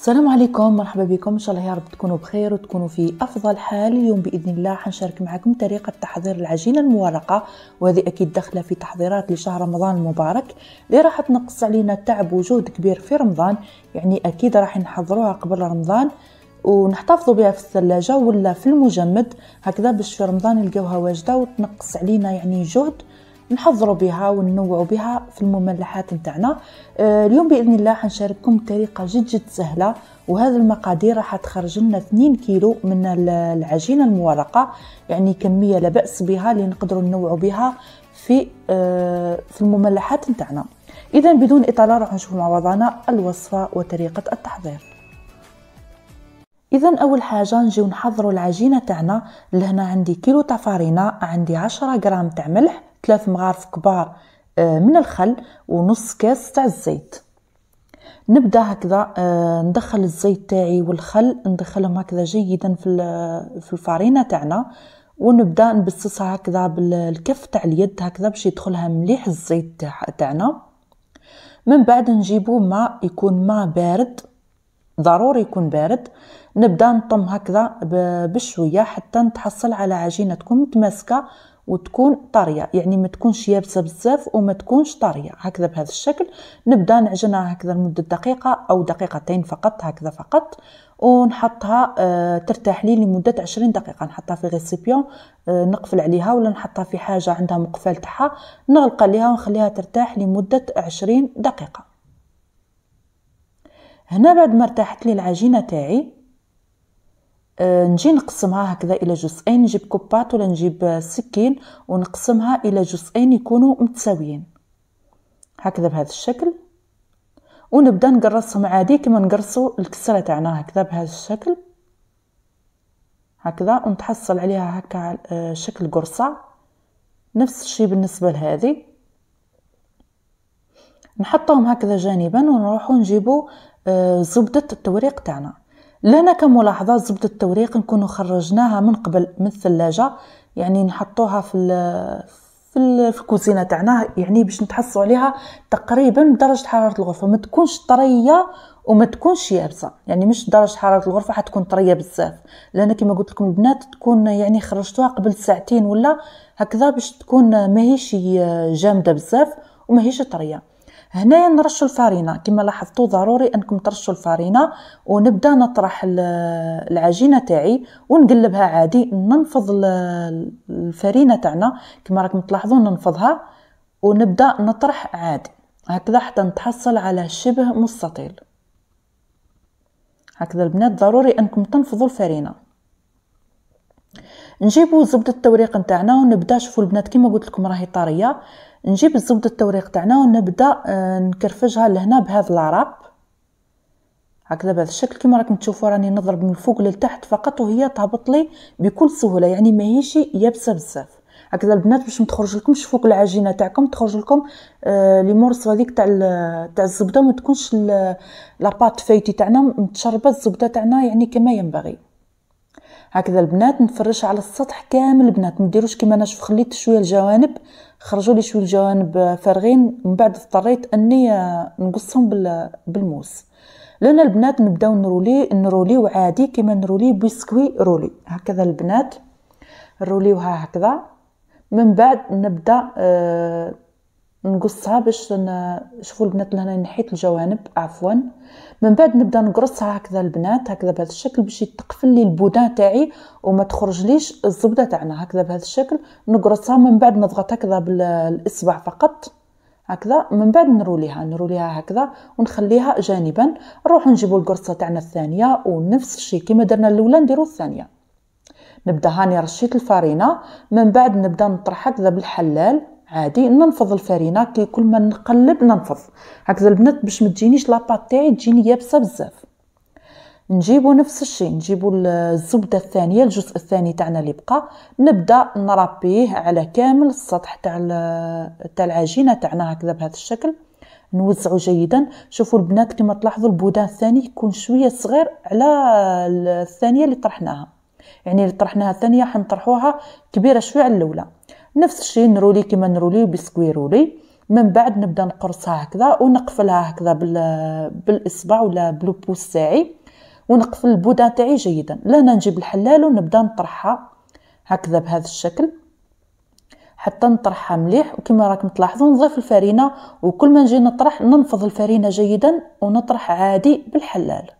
السلام عليكم مرحبا بكم ان شاء الله يا رب تكونوا بخير وتكونوا في افضل حال اليوم باذن الله حنشارك معكم طريقه تحضير العجينه المورقه وهذه اكيد داخله في تحضيرات لشهر رمضان المبارك اللي راح تنقص علينا تعب وجهد كبير في رمضان يعني اكيد راح نحضروها قبل رمضان ونحتفظوا بها في الثلاجه ولا في المجمد هكذا باش في رمضان نلقاوها واجده وتنقص علينا يعني جهد نحضروا بها وننوعوا بها في المملحات نتاعنا آه، اليوم باذن الله حنشارككم طريقه جد جد سهله وهذا المقادير راح تخرج لنا 2 كيلو من العجينه المورقه يعني كميه لا باس بها اللي نقدروا ننوعوا بها في آه، في المملحات نتاعنا اذا بدون اطاله راح نشوف مع بعضنا الوصفه وطريقه التحضير اذا اول حاجه نجيو نحضروا العجينه تاعنا لهنا عندي كيلو تفارينا عندي 10 غرام تاع ملح ثلاث مغارف كبار آه، من الخل ونص كاس تاع الزيت نبدا هكذا آه، ندخل الزيت تاعي والخل ندخلهم هكذا جيدا في في الفرينه تاعنا ونبدا نبسسها هكذا بالكف تاع اليد هكذا باش يدخلها مليح الزيت تاعنا من بعد نجيبو ماء يكون ماء بارد ضروري يكون بارد نبدا نطم هكذا بشويه حتى نتحصل على عجينه تكون متماسكه وتكون طريه يعني ما تكونش يابسه بزاف وما تكونش طريه هكذا بهذا الشكل نبدا نعجنها هكذا لمده دقيقه او دقيقتين فقط هكذا فقط ونحطها آه، ترتاح لي لمده 20 دقيقه نحطها في ريسيبيون آه، نقفل عليها ولا نحطها في حاجه عندها مقفل تاعها نغلق عليها ونخليها ترتاح لمده 20 دقيقه هنا بعد ما ارتاحت لي العجينه تاعي آه، نجي نقسمها هكذا الى جزئين نجيب كوبات ولا نجيب آه، سكين ونقسمها الى جزئين يكونوا متساويين هكذا بهذا الشكل ونبدا نقرصهم عادي كما نقرصوا الكسره تاعنا هكذا بهذا الشكل هكذا ونتحصل عليها هكا آه، شكل قرصه نفس الشيء بالنسبه لهذه نحطهم هكذا جانبا ونروحوا نجيبو زبده التوريق تاعنا لهنا كملاحظات زبدة التوريق نكونو خرجناها من قبل من الثلاجة يعني نحطوها في في الكوزينه تاعنا يعني باش نتحصوا عليها تقريبا بدرجه حراره الغرفه ما تكونش طريه وما تكونش يابسه يعني مش درجه حراره الغرفه حتكون طريه بزاف لان كما قلت لكم البنات تكون يعني خرجتوها قبل ساعتين ولا هكذا باش تكون ماهيش جامده بزاف وماهيش طريه هنايا نرشوا الفرينه كما لاحظتوا ضروري انكم ترشوا الفرينه ونبدا نطرح العجينه تاعي ونقلبها عادي ننفض الفرينه تاعنا كما راكم تلاحظون ننفضها ونبدا نطرح عادي هكذا حتى نتحصل على شبه مستطيل هكذا البنات ضروري انكم تنفضوا الفرينه نجيبوا زبده التوريق نتاعنا ونبدا شوفوا البنات كما قلت لكم راهي طريه نجيب الزبدة التوريق تاعنا ونبدا آه، نكرفجها لهنا بهذا العرب هكذا بهذا الشكل كما راكم تشوفوا راني نضرب من الفوق للتحت فقط وهي تهبط لي بكل سهوله يعني ماهيش يابسه بزاف هكذا البنات باش ما تخرج لكمش فوق العجينه تاعكم تخرج لكم آه، لي مورس هذيك تاع تاع الزبده ما تكونش لاباط فايتي تاعنا متشربه الزبده تاعنا يعني كما ينبغي هكذا البنات نفرشها على السطح كامل البنات ما نديروش كيما انا شوف خليت شويه الجوانب خرجوا لي شويه الجوانب فارغين من بعد اضطريت اني نقصهم بالموس لان البنات نبداو نرولي نروليو عادي كيما نرولي بسكوي رولي هكذا البنات نروليوها هكذا من بعد نبدا آه نقصها باش نشوفوا البنات لهنا نحيت الجوانب عفوا من بعد نبدا نقرصها هكذا البنات هكذا بهذا الشكل باش يتقفل لي البودان تاعي وما تخرجليش الزبده تاعنا هكذا بهذا الشكل نقرصها من بعد نضغط هكذا بالاصبع فقط هكذا من بعد نروليها نروليها هكذا ونخليها جانبا نروح نجيبوا القرصه تاعنا الثانيه ونفس الشيء كما درنا الاولى نديروا الثانيه نبدا هاني رشيت الفرينه من بعد نبدا نطرح هكذا بالحلال عادي ننفض الفرينه كي كل ما نقلب ننفض هكذا البنات باش ما تجينيش لاباط تاعي تجيني يابسه بزاف نجيبو نفس الشيء نجيبو الزبده الثانيه الجزء الثاني تاعنا اللي بقى نبدا نربيه على كامل السطح تاع تاع العجينه تاعنا هكذا بهذا الشكل نوزعو جيدا شوفوا البنات كما تلاحظوا البودان الثاني يكون شويه صغير على الثانيه اللي طرحناها يعني اللي طرحناها الثانيه حنطرحوها كبيره شويه على الاولى نفس الشيء نرولي كما نرولي بسكويرولي من بعد نبدا نقرصها هكذا ونقفلها هكذا بالاصبع ولا بلوبوس تاعي ونقفل البودا تاعي جيدا لهنا نجيب الحلال ونبدا نطرحها هكذا بهذا الشكل حتى نطرحها مليح وكما راكم تلاحظوا نضيف الفرينه وكل ما نجي نطرح ننفض الفرينه جيدا ونطرح عادي بالحلال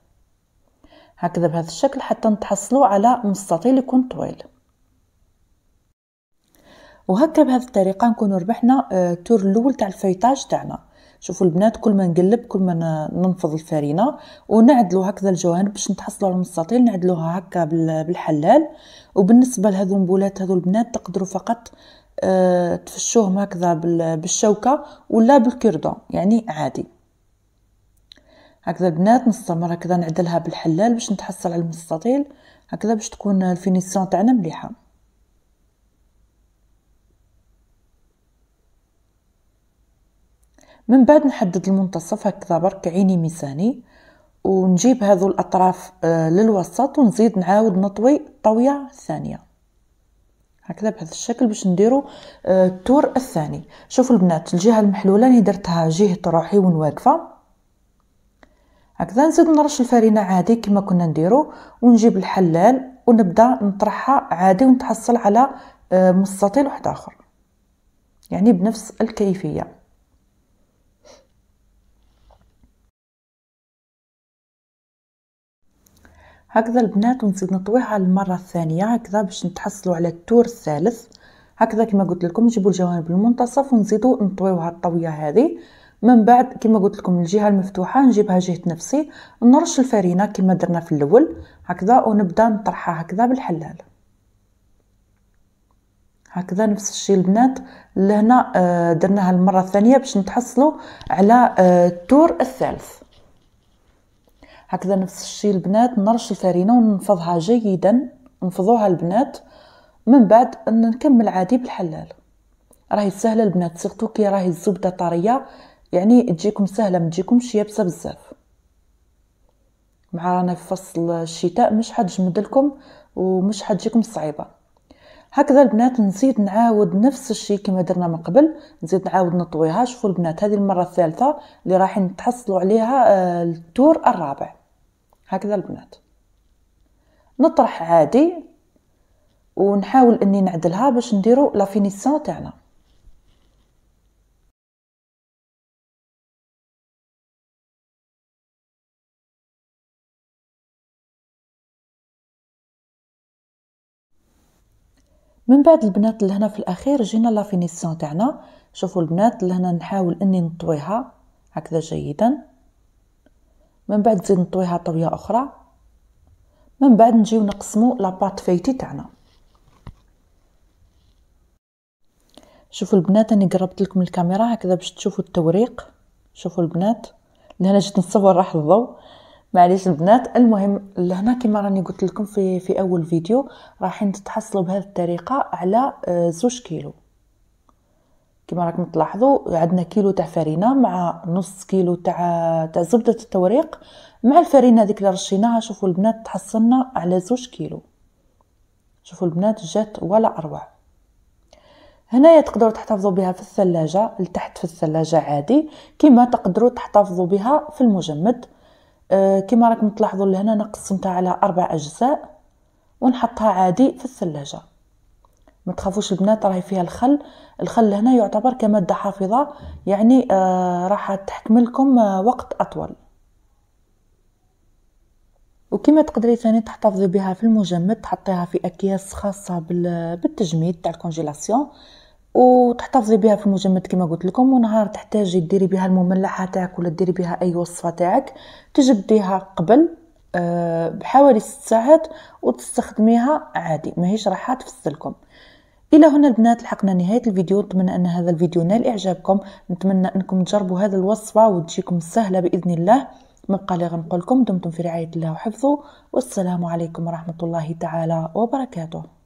هكذا بهذا الشكل حتى نتحصلوا على مستطيل يكون طويل وهكا بهذه الطريقه نكونوا ربحنا آه، التور الاول تاع الفيطاج تاعنا شوفوا البنات كل ما نقلب كل ما ننفض الفرينه ونعدلو هكذا الجوانب باش نتحصلوا على المستطيل نعدلوها هكا بالحلال وبالنسبه لهذو البولات هذو البنات تقدروا فقط آه، تفشوهم هكذا بالشوكه ولا بالكردون يعني عادي هكذا البنات نستمر هكذا نعدلها بالحلال باش نتحصل على المستطيل هكذا باش تكون الفينيسيون تاعنا مليحه من بعد نحدد المنتصف هكذا برك عيني ميزاني ونجيب هذو الاطراف آه، للوسط ونزيد نعاود نطوي طويه ثانيه هكذا بهذا الشكل باش نديرو آه، التور الثاني شوفوا البنات الجهه المحلوله اللي درتها جهه روحي ونواقفه هكذا نزيد نرش الفرينه عادي كما كنا نديرو ونجيب الحلال ونبدا نطرحها عادي ونتحصل على آه، مستطيل واحد اخر يعني بنفس الكيفيه هكذا البنات ونزيد نطويها المره الثانيه هكذا باش نتحصلوا على التور الثالث هكذا كما قلت لكم نجيبوا الجوانب المنتصف ونزيدوا نطويوها الطويه هذه من بعد كما قلت لكم الجهه المفتوحه نجيبها جهه نفسي نرش الفارينة كما درنا في الاول هكذا ونبدا نطرحها هكذا بالحلال هكذا نفس الشيء البنات لهنا آه، درناها المره الثانيه باش نتحصلوا على آه، التور الثالث هكذا نفس الشيء البنات نرش الفارينه وننفضها جيدا نفضوها البنات من بعد ان نكمل عادي بالحلال راهي سهله البنات سيرتو كي راهي الزبده طريه يعني تجيكم سهله ما تجيكمش يابسه بزاف مع رانا في فصل الشتاء مش حتجمد لكم ومش حتجيكم صعيبه هكذا البنات نزيد نعاود نفس الشيء كما درنا من قبل نزيد نعاود نطويها شوفوا البنات هذه المره الثالثه اللي راح نتحصلوا عليها آه، الدور الرابع هكذا البنات نطرح عادي ونحاول اني نعدلها باش نديرو لا فينيسيون تاعنا من بعد البنات لهنا في الاخير جينا لا فينيسيون تاعنا شوفوا البنات لهنا نحاول اني نطويها هكذا جيدا من بعد نزيد نطويها طويه اخرى من بعد نجيو نقسمو لاباط فايتي تاعنا شوفوا البنات انا قربت لكم الكاميرا هكذا باش تشوفوا التوريق شوفوا البنات لهنا جيت نصور راح الضو معليش البنات المهم لهنا كما راني قلت لكم في في اول فيديو راحين تتحصلوا بهذه الطريقه على آه، زوج كيلو كما راكم تلاحظوا عندنا كيلو تاع فرينه مع نص كيلو تاع تاع زبده التوريق مع الفرينه هذيك اللي رشيناها شوفوا البنات تحصلنا على زوج كيلو شوفوا البنات جات ولا اروع هنايا تقدروا تحتفظوا بها في الثلاجة لتحت في الثلاجة عادي كما تقدروا تحتفظوا بها في المجمد أه كما راكم تلاحظوا لهنا انا قسمتها على أربع أجزاء ونحطها عادي في الثلاجة ما تخافوش البنات راهي فيها الخل الخل هنا يعتبر كماده حافظه يعني آه راح تحتملكم آه وقت اطول وكما تقدري ثاني تحتفظي بها في المجمد تحطيها في اكياس خاصه بالتجميد تاع الكونجيلاسيون وتحتفظي بها في المجمد كما قلت لكم ونهار تحتاجي ديري بها المملحه تاعك ولا ديري بها اي وصفه تاعك تجبديها قبل آه، بحوالي ست ساعات وتستخدميها عادي ماهيش راح تفسلكم الى هنا البنات لحقنا نهايه الفيديو نتمنى ان هذا الفيديو نال اعجابكم نتمنى انكم تجربوا هذه الوصفه وتجيكم سهله باذن الله ما بقى لي غنقول لكم دمتم في رعايه الله وحفظه والسلام عليكم ورحمه الله تعالى وبركاته